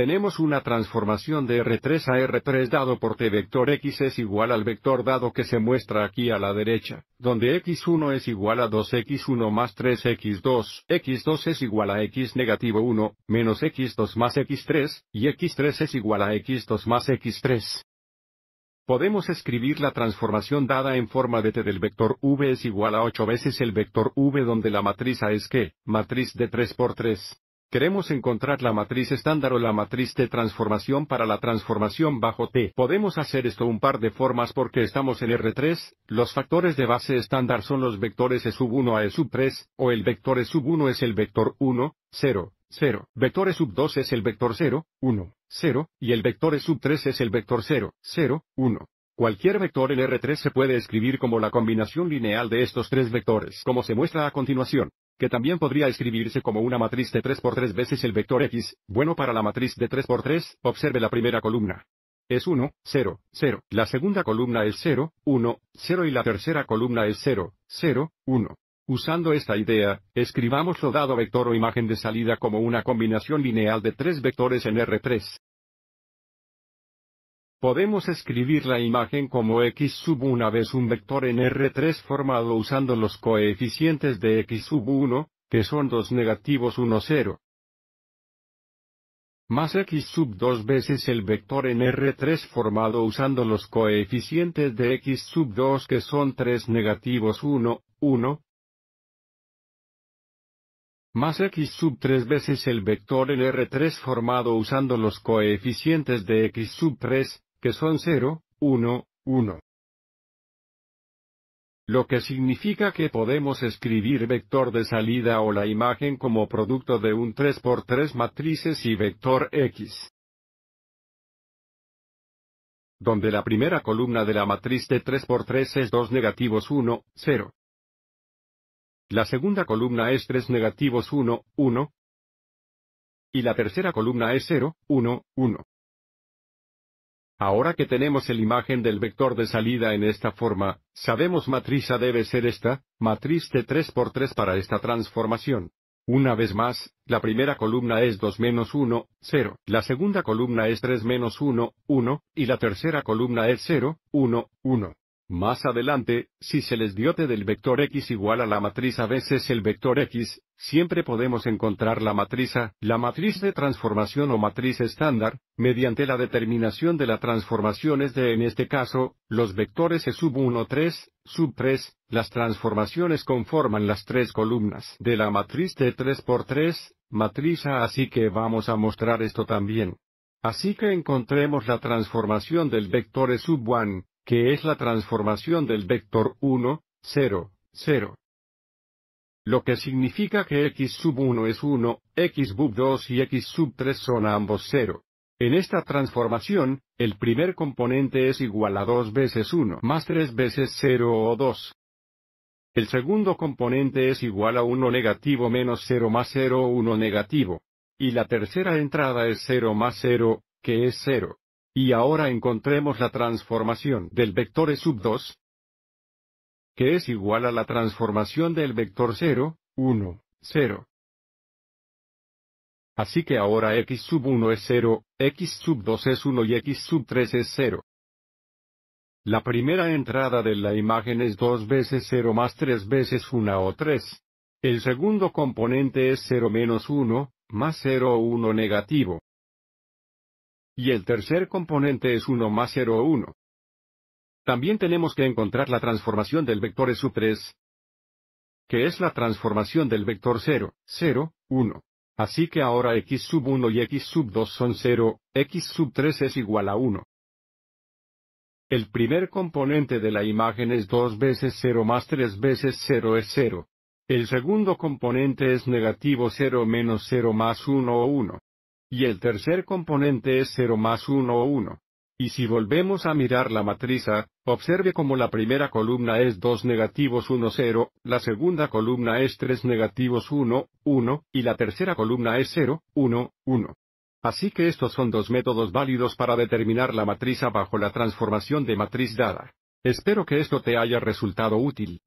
tenemos una transformación de R3 a R3 dado por T vector X es igual al vector dado que se muestra aquí a la derecha, donde X1 es igual a 2X1 más 3X2, X2 es igual a X negativo 1, menos X2 más X3, y X3 es igual a X2 más X3 podemos escribir la transformación dada en forma de T del vector V es igual a 8 veces el vector V donde la matriz A es que, matriz de 3 por 3. Queremos encontrar la matriz estándar o la matriz de transformación para la transformación bajo T. Podemos hacer esto un par de formas porque estamos en R3, los factores de base estándar son los vectores E1 a E3, o el vector E1 es el vector 1, 0, 0, vector E2 es el vector 0, 1, 0, y el vector E3 es el vector 0, 0, 1. Cualquier vector en R3 se puede escribir como la combinación lineal de estos tres vectores, como se muestra a continuación que también podría escribirse como una matriz de 3 por 3 veces el vector x, bueno para la matriz de 3 por 3, observe la primera columna. Es 1, 0, 0, la segunda columna es 0, 1, 0 y la tercera columna es 0, 0, 1. Usando esta idea, escribamos lo dado vector o imagen de salida como una combinación lineal de tres vectores en R3. Podemos escribir la imagen como x sub 1 vez un vector en R3 formado usando los coeficientes de x sub 1, que son 2 negativos 1 0. Más x sub 2 veces el vector en R3 formado usando los coeficientes de x sub 2 que son 3 negativos 1, 1. Más x sub 3 veces el vector en R3 formado usando los coeficientes de x sub 3, que son 0, 1, 1. Lo que significa que podemos escribir vector de salida o la imagen como producto de un 3x3 matrices y vector X. Donde la primera columna de la matriz de 3x3 es 2 negativos 1, 0. La segunda columna es 3 negativos 1, 1. Y la tercera columna es 0, 1, 1. Ahora que tenemos el imagen del vector de salida en esta forma, sabemos matriz A debe ser esta, matriz de 3 por 3 para esta transformación. Una vez más, la primera columna es 2 menos 1, 0, la segunda columna es 3 menos 1, 1, y la tercera columna es 0, 1, 1. Más adelante, si se les diote del vector x igual a la matriz a veces el vector x, siempre podemos encontrar la matriz la matriz de transformación o matriz estándar, mediante la determinación de la transformación es de en este caso, los vectores E sub 1 3, sub 3, las transformaciones conforman las tres columnas de la matriz de 3 por 3, matriz A así que vamos a mostrar esto también. Así que encontremos la transformación del vector E sub 1, que es la transformación del vector 1, 0, 0. Lo que significa que x sub 1 es 1, x sub 2 y x sub 3 son ambos 0. En esta transformación, el primer componente es igual a 2 veces 1 más 3 veces 0 o 2. El segundo componente es igual a 1 negativo menos 0 más 0 o 1 negativo. Y la tercera entrada es 0 más 0, que es 0. Y ahora encontremos la transformación del vector E sub 2, que es igual a la transformación del vector 0, 1, 0. Así que ahora x e sub 1 es 0, x e sub 2 es 1 y x e sub 3 es 0. La primera entrada de la imagen es 2 veces 0 más 3 veces 1 o 3. El segundo componente es 0 menos 1, más 0 o 1 negativo y el tercer componente es 1 más 0 o 1. También tenemos que encontrar la transformación del vector e sub 3, que es la transformación del vector 0, 0, 1. Así que ahora x sub 1 y x sub 2 son 0, x sub 3 es igual a 1. El primer componente de la imagen es 2 veces 0 más 3 veces 0 es 0. El segundo componente es negativo 0 menos 0 más 1 o 1. Y el tercer componente es 0 más 1 o 1. Y si volvemos a mirar la matriz A, observe como la primera columna es 2 negativos 1 0, la segunda columna es 3 negativos 1, 1, y la tercera columna es 0, 1, 1. Así que estos son dos métodos válidos para determinar la matriz A bajo la transformación de matriz dada. Espero que esto te haya resultado útil.